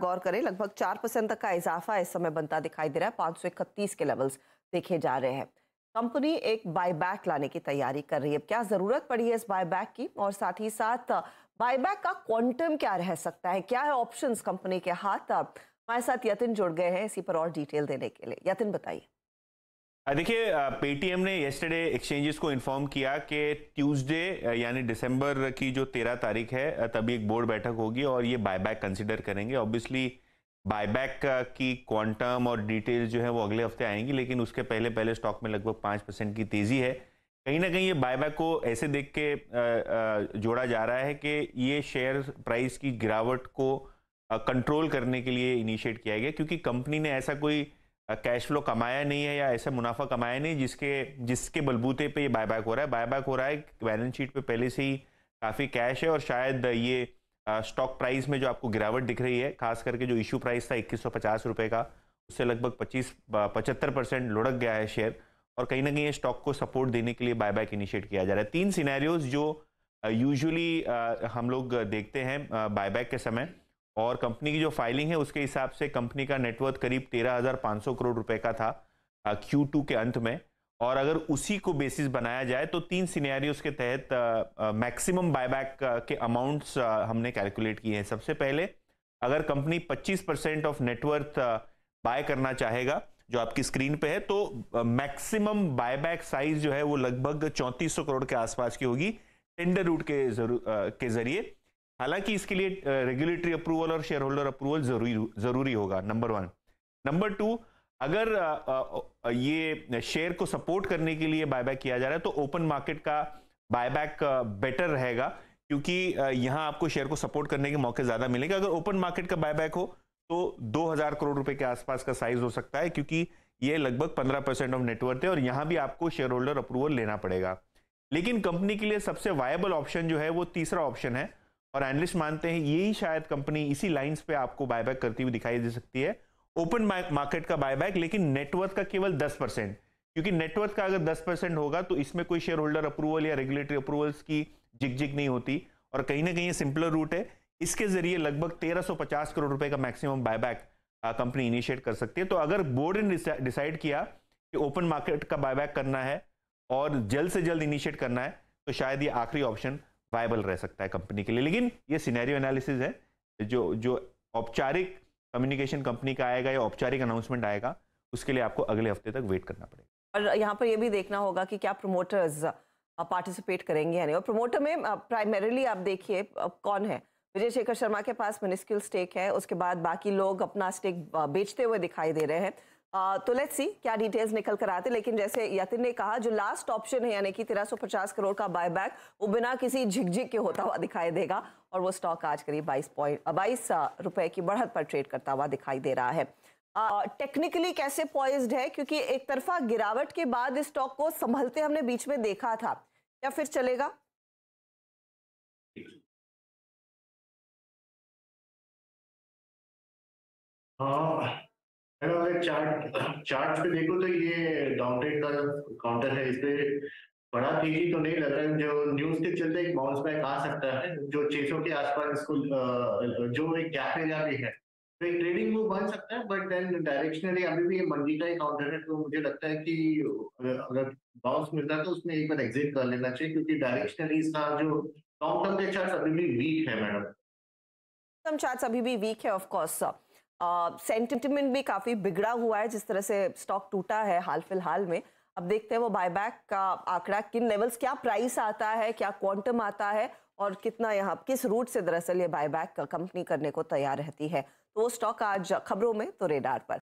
गौर करें लगभग चार परसेंट तक का इजाफा इस समय बनता दिखाई दे रहा है पाँच सौ इकतीस के लेवल्स देखे जा रहे हैं कंपनी एक बायबैक लाने की तैयारी कर रही है क्या ज़रूरत पड़ी है इस बायबैक की और साथ ही साथ बायबैक का क्वांटम क्या रह सकता है क्या है ऑप्शंस कंपनी के हाथ हमारे साथ यतिन जुड़ गए हैं इसी पर और डिटेल देने के लिए यतिन बताइए देखिए पेटीएम ने येस्टरडे एक्सचेंजेस को इन्फॉर्म किया कि ट्यूसडे यानी दिसंबर की जो तेरह तारीख है तभी एक बोर्ड बैठक होगी और ये बायबैक कंसिडर करेंगे ऑब्वियसली बायबैक की क्वांटम और डिटेल जो है वो अगले हफ्ते आएंगी लेकिन उसके पहले पहले स्टॉक में लगभग पाँच परसेंट की तेज़ी है कहीं ना कहीं ये बायबैक को ऐसे देख के जोड़ा जा रहा है कि ये शेयर प्राइस की गिरावट को कंट्रोल करने के लिए इनिशिएट किया गया क्योंकि कंपनी ने ऐसा कोई कैश फ्लो कमाया नहीं है या ऐसे मुनाफा कमाया नहीं जिसके जिसके बलबूते पे ये बायबैक हो रहा है बायबैक हो रहा है बैलेंस शीट पे पहले से ही काफ़ी कैश है और शायद ये स्टॉक प्राइस में जो आपको गिरावट दिख रही है खास करके जो इशू प्राइस था इक्कीस रुपए का उससे लगभग 25 पचहत्तर परसेंट लुढ़क गया है शेयर और कहीं ना कहीं ये स्टॉक को सपोर्ट देने के लिए बायबैक इनिशिएट किया जा रहा है तीन सिनेरियोज जो यूजली हम लोग देखते हैं बायबैक के समय और कंपनी की जो फाइलिंग है उसके हिसाब से कंपनी का नेटवर्थ करीब 13,500 करोड़ रुपए का था क्यू टू के अंत में और अगर उसी को बेसिस बनाया जाए तो तीन सिनेरियोस के तहत मैक्सिमम बायबैक के अमाउंट्स हमने कैलकुलेट किए हैं सबसे पहले अगर company 25 percent of net worth buy करना चाहेगा जो आपकी स्क्रीन पे है तो मैक्सिमम बायबैक साइज जो है वो लगभग चौंतीस करोड़ के आसपास की होगी टेंडर रूट के जरू, के जरिए हालांकि इसके लिए रेगुलेटरी अप्रूवल और शेयर होल्डर अप्रूवल जरूरी जरूरी होगा नंबर वन नंबर टू अगर ये शेयर को सपोर्ट करने के लिए बायबैक किया जा रहा है तो ओपन मार्केट का बायबैक बेटर रहेगा क्योंकि यहां आपको शेयर को सपोर्ट करने के मौके ज़्यादा मिलेंगे अगर ओपन मार्केट का बायबैक हो तो 2000 करोड़ रुपए के आसपास का साइज हो सकता है क्योंकि ये लगभग 15 परसेंट ऑफ नेटवर्थ है और यहां भी आपको शेयर होल्डर अप्रूवल लेना पड़ेगा लेकिन कंपनी के लिए सबसे वायबल ऑप्शन जो है वो तीसरा ऑप्शन है और एनलिस्ट मानते हैं यही शायद कंपनी इसी लाइंस पे आपको बायबैक करती हुई दिखाई दे सकती है ओपन मार्केट का बायबैक लेकिन नेटवर्थ का केवल 10 परसेंट क्योंकि नेटवर्थ का अगर 10 परसेंट होगा तो इसमें कोई शेयर होल्डर अप्रूवल या रेगुलेटरी अप्रूवल्स की जिग नहीं होती और कहीं ना कहीं सिंपलर रूट है इसके जरिए लगभग तेरह करोड़ रुपए का मैक्सिमम बायबैक कंपनी इनिशिएट कर सकती है तो अगर बोर्ड ने डिसाइड किया कि ओपन मार्केट का बायबैक करना है और जल्द से जल्द इनिशिएट करना है तो शायद ये आखिरी ऑप्शन वायबल रह सकता है कंपनी के लिए लेकिन ये सिनेरियो एनालिसिस है जो जो औपचारिक कम्युनिकेशन कंपनी का आएगा या औपचारिक अनाउंसमेंट आएगा उसके लिए आपको अगले हफ्ते तक वेट करना पड़ेगा और यहाँ पर यह भी देखना होगा कि क्या प्रमोटर्स पार्टिसिपेट करेंगे यानी और प्रमोटर में प्राइमरीली आप देखिए कौन है विजय शेखर शर्मा के पास म्यूनिस्क्यूल स्टेक है उसके बाद बाकी लोग अपना स्टेक बेचते हुए दिखाई दे रहे हैं तो लेट्स सी क्या डिटेल्स निकल कर आते लेकिन जैसे यतिन ने कहा जो लास्ट ऑप्शन है यानी कि सौ पचास करोड़ का बायबैक वो बिना किसी झिकझिक के होता हुआ दिखाई देगा और वो स्टॉक आज करीब बाईस पॉइंट बाईस रुपए की बढ़त पर ट्रेड करता हुआ दिखाई दे रहा है टेक्निकली uh, कैसे पॉइज्ड है क्योंकि एक तरफा गिरावट के बाद इस स्टॉक को संभलते हमने बीच में देखा था क्या फिर चलेगा uh... अगर चार्ट चार्ट पे देखो तो ये डाउनट्रेड का काउंटर है इसपे बड़ा तेजी तो नहीं लग रहा है जो न्यूज के चलते एक बाउंस बैक आ सकता है जो छह के आसपास इसको जो एक गैप एरिया भी है तो एक ट्रेडिंग मूव बन सकता है बट देन डायरेक्शनली अभी भी ये मंदी का ही काउंटर है तो मुझे लगता है कि अगर बाउंस मिलता है तो उसमें एक बार एग्जिट कर लेना चाहिए क्योंकि डायरेक्शनली इसका जो लॉन्ग टर्म के चार्ट अभी भी वीक है मैडम चार्ट अभी भी वीक है ऑफ सेंटिमेंट uh, भी काफ़ी बिगड़ा हुआ है जिस तरह से स्टॉक टूटा है हाल फिलहाल में अब देखते हैं वो बायबैक का आंकड़ा किन लेवल्स क्या प्राइस आता है क्या क्वांटम आता है और कितना यहाँ किस रूट से दरअसल ये बायबैक कंपनी करने को तैयार रहती है तो वो स्टॉक आज खबरों में तो रेडार पर